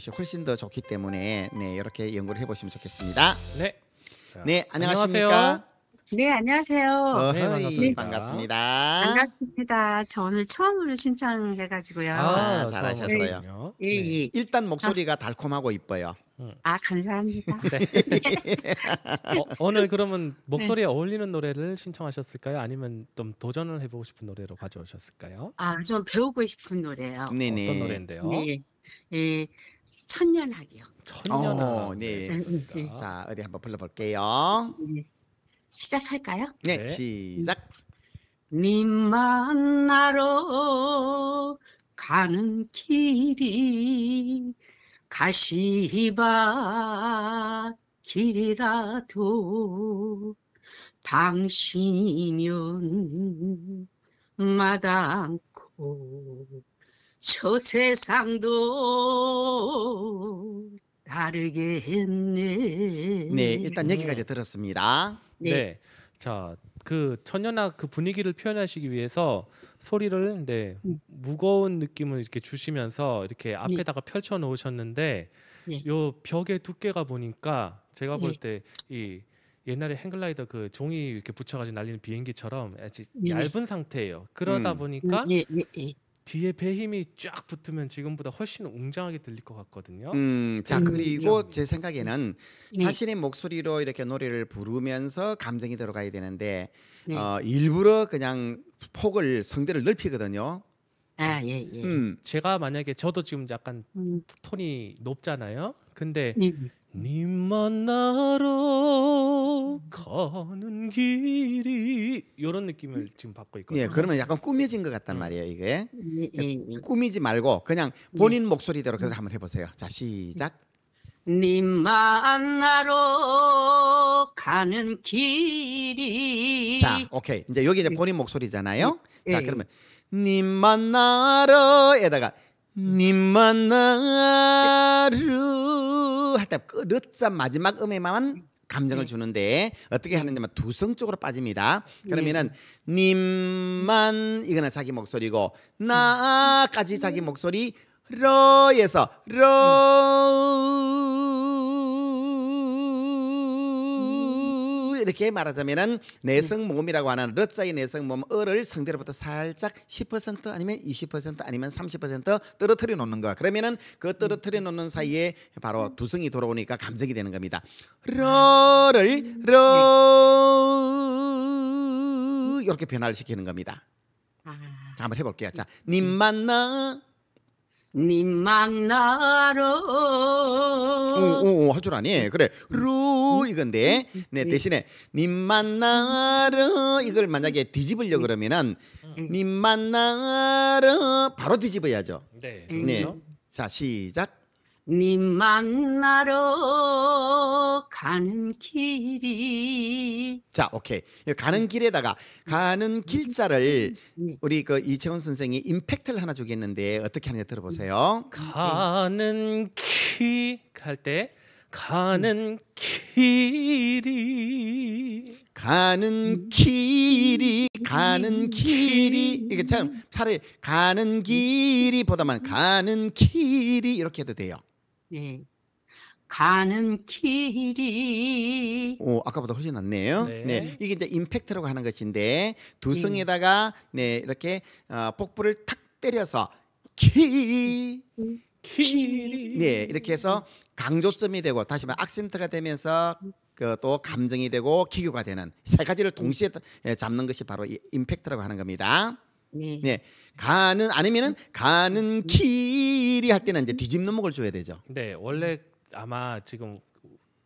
것이 훨씬 더 좋기 때문에 네 이렇게 연구를 해보시면 좋겠습니다. 네. 네 안녕하십니까? 네 안녕하세요. 어 네, 반갑습니다. 반갑습니다. 반갑습니다. 저 오늘 처음으로 신청돼가지고요. 아, 아, 잘하셨어요. 네. 네. 일단 아. 목소리가 달콤하고 이뻐요. 음. 아 감사합니다. 네. 어, 느 그러면 목소리에 네. 어울리는 노래를 신청하셨을까요? 아니면 좀 도전을 해보고 싶은 노래로 가져오셨을까요? 아좀 배우고 싶은 노래요. 네네. 어떤 노래인데요? 네. 예, 천년학이요. 천년학. 어, 네. 네, 네, 네. 자, 어디 한번 불러볼게요. 시작할까요? 네, 네. 시작. 님 만나러 가는 길이 가시바 길이라도 당신이면 마땅고 저 세상도 다르겠네. 네, 일단 여기까지 들었습니다. 네. 네. 자, 그 천연악 그 분위기를 표현하시기 위해서 소리를 네, 무거운 느낌을 이렇게 주시면서 이렇게 네. 앞에다가 펼쳐 놓으셨는데 네. 요 벽의 두께가 보니까 제가 볼 때이 네. 옛날에 행글라이더 그 종이 이렇게 붙여가지고 날리는 비행기처럼 아주 네. 얇은 상태예요. 그러다 음. 보니까 뒤에 배 힘이 쫙 붙으면 지금보다 훨씬 웅장하게 들릴 것 같거든요. 음, 자 음, 그리고 제 생각에는 네. 자신의 목소리로 이렇게 노래를 부르면서 감정이 들어가야 되는데 네. 어, 일부러 그냥 폭을 성대를 넓히거든요. 아, 예, 예. 음. 제가 만약에 저도 지금 약간 음. 톤이 높잖아요. 근데 음. 님 만나러 가는 길이 이런 느낌을 음. 지금 받고 있거든요. 예, 그러면 약간 음. 꾸미진 것 같단 음. 말이에요, 이게. 예, 예, 그러니까 예. 꾸미지 말고 그냥 본인 목소리대로 그대 한번 해보세요. 자, 시작. 님 만나러 가는 길이 자, 오케이. 이제 여기 이제 본인 목소리잖아요. 자, 그러면 님 만나러에다가 음. 님만 나루 할때 끝자 마지막 음에만 감정을 네. 주는데 어떻게 하느냐면 두성 쪽으로 빠집니다. 네. 그러면은 님만 이거는 자기 목소리고 음. 나까지 자기 목소리 러에서 러 이렇게 말하자면은 내성 몸이라고 음. 하는 러자의 내성 몸을어 상대로부터 살짝 10% 아니면 20% 아니면 30% 떨어뜨려 놓는 거. 야 그러면은 그 음. 떨어뜨려 놓는 사이에 바로 음. 두성이 돌아오니까 감정이 되는 겁니다. 러를 러 예. 이렇게 변화를 시키는 겁니다. 아. 자, 한번 해볼게요. 자, 님 만나 민망 나로 오오 할 줄 아니 그래 루 이건데 네 대신에 민만 나로 이걸 만약에 뒤집으려 그러면은 민만 나로 바로 뒤집어야죠 네자 네. 네. 시작 님 만나러 가는 길이 자, 오케이. 가는 길에다가 가는 길자를 네. 우리 그 이채원 선생이 임팩트를 하나 주겠는데 어떻게 하는지 들어보세요. 가는 길 갈 때 가는 길이 가는 길이 가는 길이 이게 참 차라리 가는 길이 보다만 가는 길이 이렇게 해도 돼요. 네. 가는 길이 오, 아까보다 훨씬 낫네요. 네. 네. 이게 이제 임팩트라고 하는 것인데 두 성에다가 예. 네, 이렇게 어, 복부를 탁 때려서 키 길이 네, 이렇게 해서 강조점이 되고 다시 말 악센트가 되면서 그또 감정이 되고 기교가 되는 세 가지를 동시에 예, 잡는 것이 바로 이 임팩트라고 하는 겁니다. 네. 네. 가는 아니면은 가는 길 음. 우리할 때는 이제 뒤집는 목을 줘야 되죠. 네, 원래 아마 지금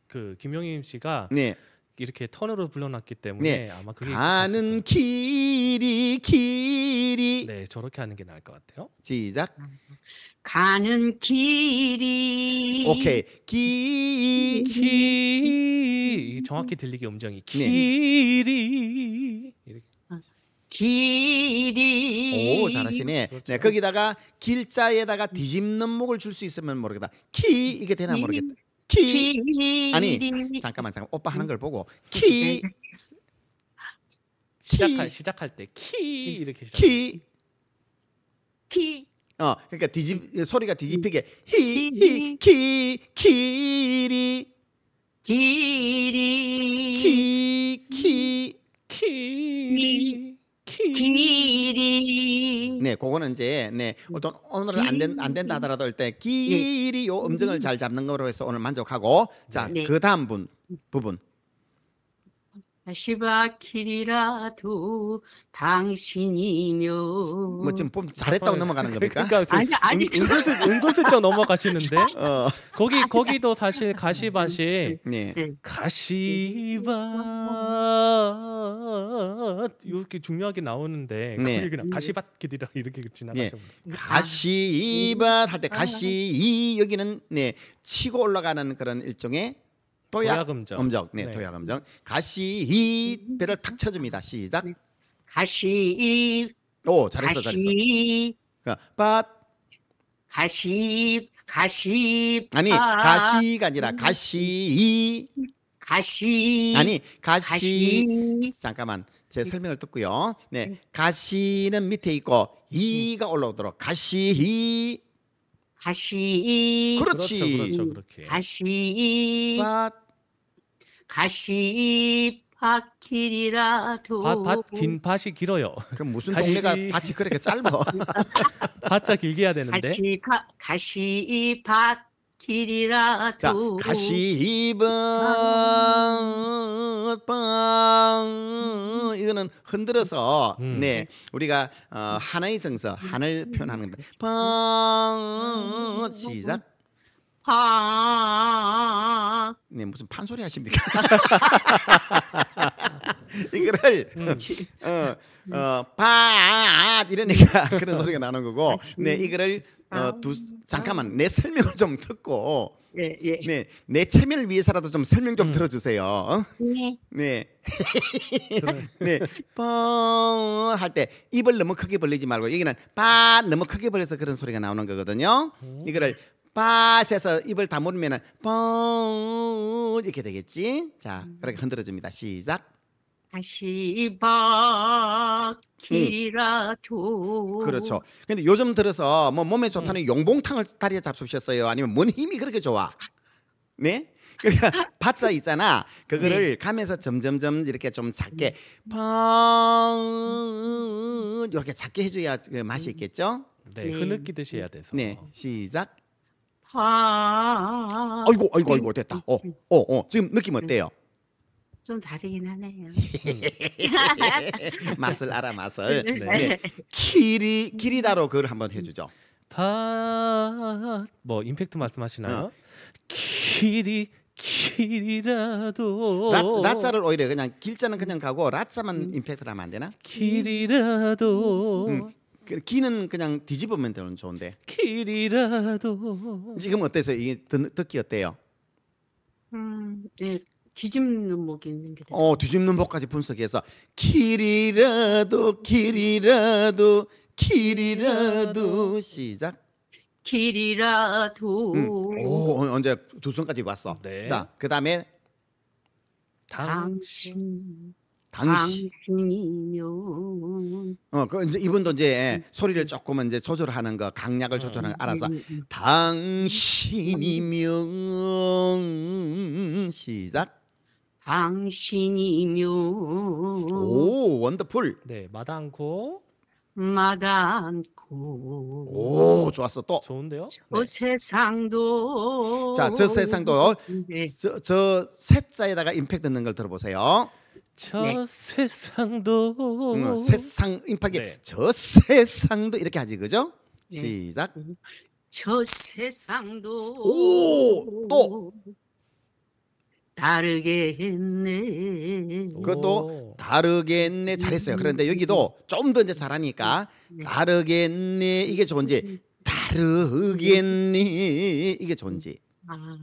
그 김용임 씨가 네. 이렇게 턴으로 불러놨기 때문에 네. 아마 그게 가는 길이 길이 네 저렇게 하는 게 나을 것 같아요. 시작. 가는 길이 오케이 길이 길이 정확히 들리게 음정이 네. 길이 네. 이렇게. 길이 오 잘하시네. 네, 그렇죠. 네 거기다가 길자에다가 뒤집는 목을 줄 수 있으면 모르겠다. 키 이게 되나 모르겠다. 키, 키 아니 잠깐만 잠깐 오빠 하는 걸 보고 네. 키 시작할 시작할 때 키 이렇게 시작. 키 키. 어 그러니까 뒤집 소리가 뒤집히게 히히키 키리 길이 키키 키. 길이. 네, 그거는 이제 네 음. 어떤 오늘은 안, 된, 안 된다 하더라도 일때 길이 예. 요 음정을 음. 잘 잡는 거로 해서 오늘 만족하고 자그 네. 다음 분 부분 시바키리라도 당신이뇨. 뭐좀 잘했다고 넘어가는 어, 겁니까? 그러니까 그 아니 아니 은, 근슬 은근슬쩍 넘어가시는데. 어. 거기 거기도 사실 가시밭이 네. 가시밭 이렇게 중요하게 나오는데 네. 거기 그냥 음. 가시밭 길이라 이렇게 지나가시면 네. 가시밭 할때 음. 가시 여기는 네 치고 올라가는 그런 일종의 도약 음정. 음정. 네, 네. 도약 음정. 가시 이 배를 탁 쳐줍니다. 시작. 가시 이. 오, 잘했어, 가시, 잘했어. 그러니까 빠 가시 가시 아니 가시가 아니라 가시 가시 아니 가시, 가시. 잠깐만 제 설명을 듣고요. 네, 네. 가시는 밑에 있고 이가 올라오도록 가시 가시 그렇지 그렇죠, 그렇죠, 그렇게 가시 빠 가시밭길이라도 밭, 밭, 긴 밭이 길어요. 그럼 무슨 가시- 동네가 밭이 그렇게 짧아? 밭자 길게 해야 되는데. 가시 가, 가시밭길이라도 자, 가시 이번 빵 이거는 흔들어서 음. 네 우리가 어, 하나의 정서 하늘 표현하는 겁니다. 빵 시작 아, 아, 아, 아. 네 무슨 판소리 하십니까? 이거를 음. 어, 어, 바 이런 얘기가 그런 소리가 나는 거고, 네 이거를 어, 두 잠깐만 내 설명을 좀 듣고, 네, 예. 네, 내 체면을 위해서라도 좀 설명 좀 음. 들어주세요. 어? 네. 네. 네. 뻥할때 입을 너무 크게 벌리지 말고 여기는 빠 너무 크게 벌려서 그런 소리가 나오는 거거든요. 음. 이거를 빠에서 입을 다물면은뻥 이렇게 되겠지. 자, 음. 그렇게 흔들어 줍니다. 시작. 다시 바퀴라도 그렇죠. 근데 요즘 들어서 뭐 몸에 좋다는 네. 용봉탕을 다리에 잡수셨어요. 아니면 뭔 힘이 그렇게 좋아? 네? 그러니까 바자 있잖아. 그거를 네. 가면서 점점점 이렇게 좀 작게 네. 펑 이렇게 작게 해줘야 그 맛이 음. 있겠죠. 네. 흐느끼듯이 해야 돼서. 네, 시작. 아. 이고 아이고 아이고 네. 됐다. 어, 어, 어. 지금 느낌 네. 어때요? 좀 다르긴 하네요. 맛을 알아 맛을. 네. 네. 길이 길이다로 그걸 한번 해주죠. 밭뭐 임팩트 말씀하시나요? 어. 길이 길이라도 라, 라자를 오히려 그냥 길자는 그냥 가고 라자만 음. 임팩트를 하면 안 되나? 길이라도 음. 그 기는 그냥 뒤집으면 되는 좋은데. 길이라도. 지금 어때서 이게 듣, 듣기 어때요? 음, 네. 뒤집는 목이 있는 게돼 어, 뒤집는 목까지 분석해서 길이라도 길이라도 길이라도 시작. 길이라도. 음. 오, 언제 두 손까지 왔어. 네. 자, 그다음에 당신. 당신. 당신이면. 어, 그 이제 이분도 이제 예, 음. 소리를 조금은 이제 조절하는 거, 강약을 아, 조절하는 거 음, 알아서 음, 당신이면 시작. 당신이면. 오, 원더풀. 네, 마당코. 마담고 오 좋았어 또 좋은데요? 저 네. 세상도 자저 세상도 저, 저 셋자에다가 임팩트 넣는 걸 들어보세요 저 네. 세상도 응, 세상 임파게 네. 저 세상도 이렇게 하지 그죠? 네. 시작. 저 세상도 오 또 다르게 했네. 그것도 다르게 했네 잘했어요. 그런데 여기도 좀 더 이제 잘하니까 네. 다르게 했네 이게 좋은지 다르게 했네 이게 좋은지. 아.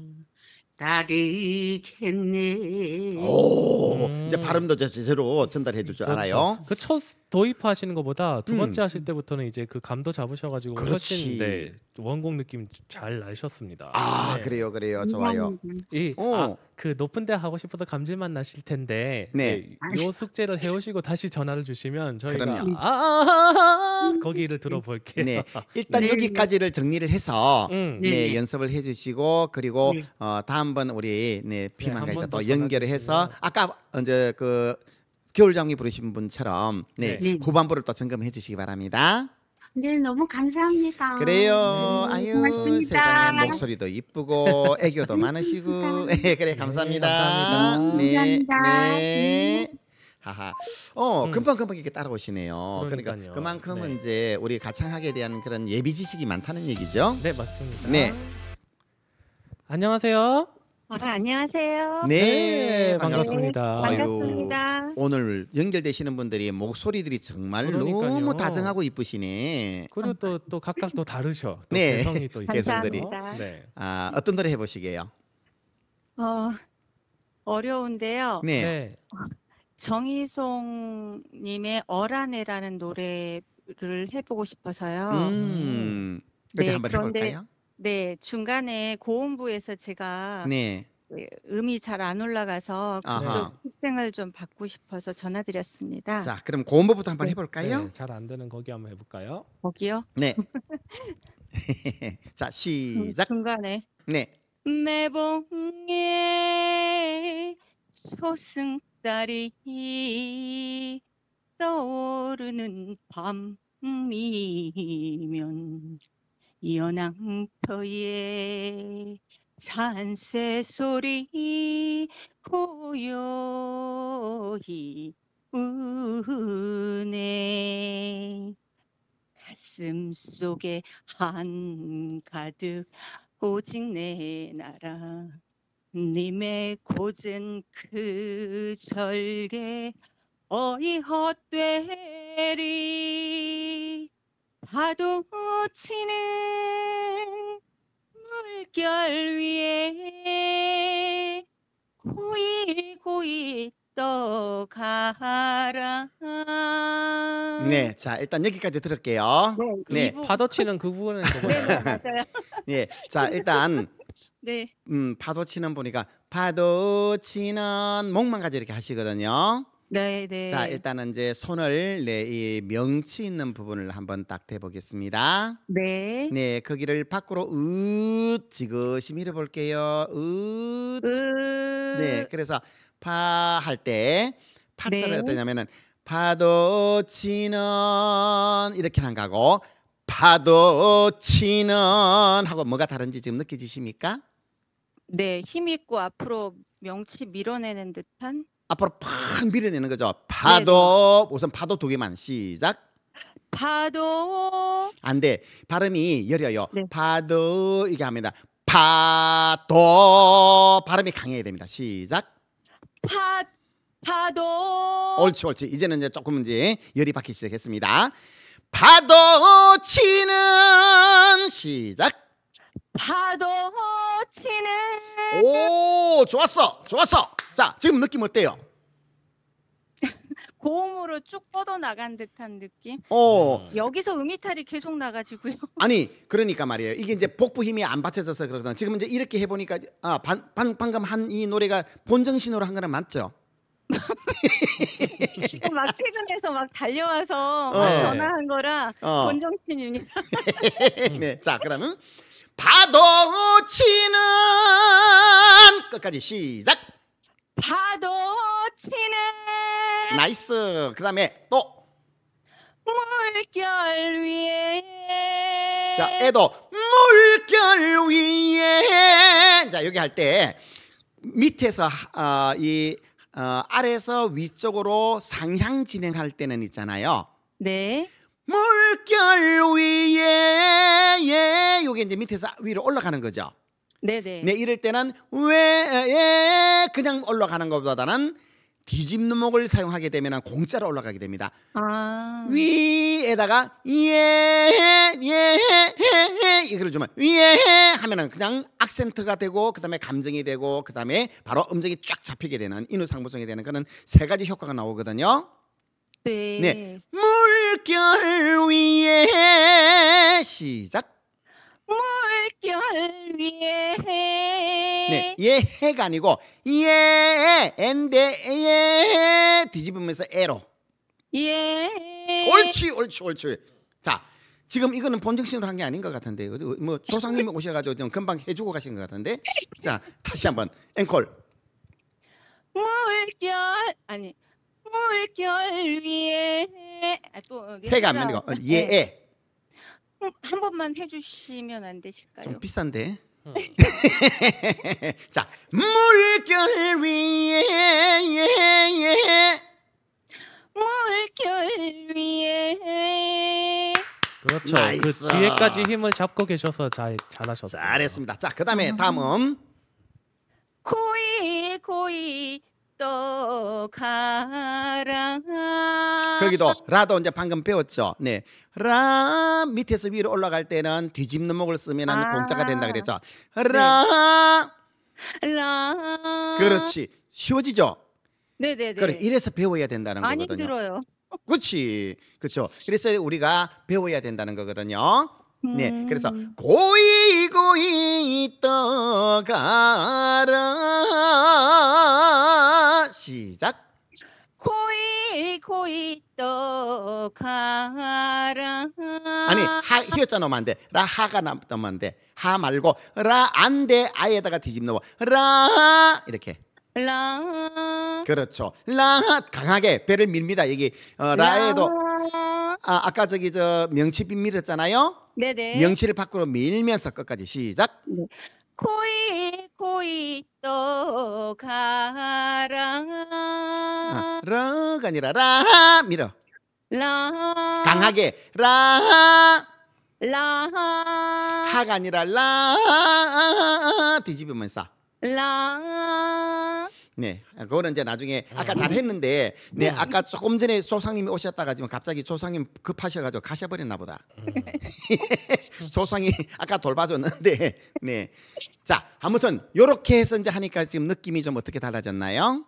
다르겠네. 오, 이제 음. 발음도 제대로 전달해 줄줄그 그렇죠. 알아요. 그 첫 도입하시는 것보다 두 음. 번째 음. 하실 때부터는 이제 그 감도 잡으셔가지고 그렇지. 훨씬 네, 원곡 느낌 잘 나셨습니다. 아, 네. 그래요, 그래요. 좋아요. 이, 어. 아, 그 높은 데 하고 싶어서 감질만 나실 텐데 네. 요 숙제를 해오시고 다시 전화를 주시면 저희가 그럼요. 아, 아, 아, 아 거기를 들어볼게요. 네. 일단 네. 여기까지를 정리를 해서 음. 네, 네. 연습을 해 주시고 그리고 네. 어, 다음 한번 우리 네, 피망가 있다 네, 또 연결을 해서 아까 이제 그 겨울장미 부르신 분처럼 네, 네. 네. 고반부를 또 점검해 주시기 바랍니다. 네, 너무 감사합니다. 그래요. 네, 아유, 고맙습니다. 세상에 목소리도 이쁘고 애교도 많으시고. 네, 그래 감사합니다. 네, 감사합니다. 네, 감사합니다. 네. 네. 하하. 어, 음. 금방금방 이렇게 따라오시네요. 그러니까 그러니까요. 그러니까 그만큼은 네. 이제 우리 가창학에 대한 그런 예비 지식이 많다는 얘기죠. 네, 맞습니다. 네. 안녕하세요. 어, 안녕하세요. 네, 네 반갑습니다. 반갑습니다. 네, 아유, 오늘 연결되시는 분들이 목소리들이 정말 그러니까요. 너무 다정하고 이쁘시네. 그리고 또, 또 각각 또 다르셔. 또 네, 개성들이 네. 아 어떤 노래 해보시게요? 어 어려운데요. 네. 네. 정희송님의 어라네라는 노래를 해보고 싶어서요. 음, 음. 네, 한번 해볼까요? 그런데 네, 중간에 고음부에서 제가 네. 그 음이 잘 안 올라가서 아하. 특징을 좀 받고 싶어서 전화드렸습니다. 자, 그럼 고음부부터 한번 네, 해볼까요? 네, 잘안 되는 거기 한번 해볼까요? 거기요? 네. 자, 음, 시작. 중간에 네. 매봉의 초승달이 떠오르는 밤이면 연항터에 산새 소리 고요히 우네 가슴 속에 한가득 오직 내 나라 님의 고진 그 절개 어이 헛되리 파도 치는 물결 위에 고이 고이 떠가라 네, 자 일단 여기까지 들을게요. 그 네, 파도 치는 그 부분은 네, 네, 예, 자 일단 네, 음 파도 치는 보니까 파도 치는 목만 가지 이렇게 하시거든요. 네, 네. 자, 일단은 이제 손을 네, 이 명치 있는 부분을 한번 딱 대보겠습니다. 네. 네, 거기를 그 밖으로 으 지그시 밀어볼게요. 으. 네, 그래서 파 할 때 파자를 네. 어떠냐면은 파도 치는 이렇게 한 가고 파도 치는 하고 뭐가 다른지 지금 느끼지십니까? 네, 힘 있고 앞으로 명치 밀어내는 듯한 앞으로 팍 밀어내는 거죠. 네, 파도 네. 우선 파도 두 개만 시작. 파도 안 돼. 발음이 여려요. 네. 파도 이게 합니다. 파도 발음이 강해야 됩니다. 시작. 파 파도 옳지 옳지. 이제는 이제 조금 이제 열이 받기 시작했습니다. 파도 치는 시작. 파도 치는 오 좋았어 좋았어 자, 지금 느낌 어때요? 고음으로 쭉 뻗어 나간 듯한 느낌. 어. 음. 여기서 음이탈이 계속 나가지고요. 아니 그러니까 말이에요. 이게 이제 복부 힘이 안 받쳐져서 그러거든. 지금 이제 이렇게 해보니까 아 반, 반, 방금 한 이 노래가 본정신으로 한 거는 맞죠? 어, 막 퇴근해서 막 달려와서 어. 막 전화한 거라 어. 본정신입니다. 네, 자 그러면 바도 치는 끝까지 시작. 파도 치는 나이스. 그 다음에 또. 물결 위에 자, 애도 물결 위에. 자, 여기 할 때 밑에서 어, 이 어, 아래에서 위쪽으로 상향 진행할 때는 있잖아요. 네. 물결 위에 예. 요게 이제 밑에서 위로 올라가는 거죠. 네네. 네, 이럴 때는 왜 예, 그냥 올라가는 것보다는 뒤집는 목을 사용하게 되면 공짜로 올라가게 됩니다. 아. 위에다가 예 예 예, 예, 이걸 주면 위에 예, 하면은 그냥 악센트가 되고 그다음에 감정이 되고 그다음에 바로 음정이 쫙 잡히게 되는 인후상부성이 되는 그런 세 가지 효과가 나오거든요. 네. 네. 물결 위에 시작. 물결 빙 해. 네, 예해가 아니고 예, 엔데 예 뒤집으면서 에로. 예. 옳지, 옳지, 옳지. 자, 지금 이거는 본정신으로 한 게 아닌 것 같은데, 뭐 조상님이 오셔가지고 좀 금방 해주고 가신 것 같은데, 자 다시 한번 앵콜. 물결 아니 물결 위에 아, 또 해가 안 말이고 네. 어, 예에. 예. 음, 한 번만 해주시면 안 되실까요? 좀 비싼데. 자 물결 위에 예, 예. 물결 위에 그렇죠. 그 나이스. 그 뒤에까지 힘을 잡고 계셔서 잘 잘하셨어요. 잘했습니다. 자 그다음에 다음은 고이 코이 또 가라. 거기도 라도 이제 방금 배웠죠. 네. 라 밑에서 위로 올라갈 때는 뒤집는 목을 쓰면 아. 공자가 된다 그랬죠. 네. 라. 네. 라. 그렇지. 쉬워지죠? 네네네. 그래. 이래서 배워야 된다는 거거든요. 안 힘들어요. 그렇지. 그렇죠. 그래서 우리가 배워야 된다는 거거든요. 네, 그래서 고이 음. 고이 떠가라 시작. 고이 고이 떠가라. 아니 하 히읗자 넣으면 안 돼. 라 하가 넣으면 안 돼. 하 말고 라 안 돼 아에다가 뒤집는 거라 이렇게. 라 그렇죠 라 강하게 배를 밉니다 여기 어, 라에도 아, 아까 저기 저 명치 빈밀었잖아요 네네. 명치를 밖으로 밀면서 끝까지 시작. 네. 코이 코이 또 가라. 아, 러가 아니라 라 밀어. 라. 강하게 라. 라. 하가 아니라 라 뒤집으면서. 라. 네, 아, 그거는 이제 나중에 아까 잘 했는데, 네, 네, 아까 조금 전에 소상님이 오셨다가 지금 갑자기 소상님 급하셔가지고 가셔버렸나 보다. 소상이 아까 돌봐줬는데, 네, 자 아무튼 요렇게 해서 이제 하니까 지금 느낌이 좀 어떻게 달라졌나요?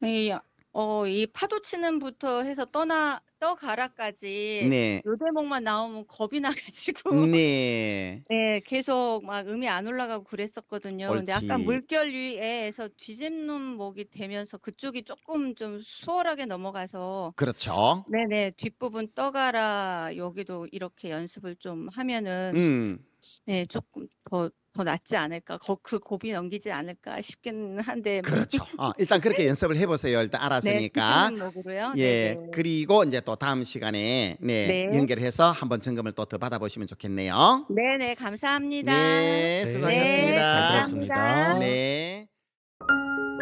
네, 어, 이 파도 치는부터 해서 떠나 떠가라까지 네. 요 대목만 나오면 겁이 나가지고 네. 네, 계속 막 음이 안 올라가고 그랬었거든요. 근데 아까 물결 위에서 뒤집는 목이 되면서 그쪽이 조금 좀 수월하게 넘어가서 그렇죠. 네네 뒷부분 떠가라 여기도 이렇게 연습을 좀 하면은 음. 네 조금 더더 낫지 않을까 거, 그 고비 넘기지 않을까 싶긴 한데 그렇죠. 어, 일단 그렇게 연습을 해보세요. 일단 네, 알았으니까 예, 네, 예네 그리고 이제 또 다음 시간에 네, 네. 연결해서 한번 점검을 또 더 받아보시면 좋겠네요. 네네 감사합니다. 네 수고하셨습니다. 네, 감사합니다. 네. 네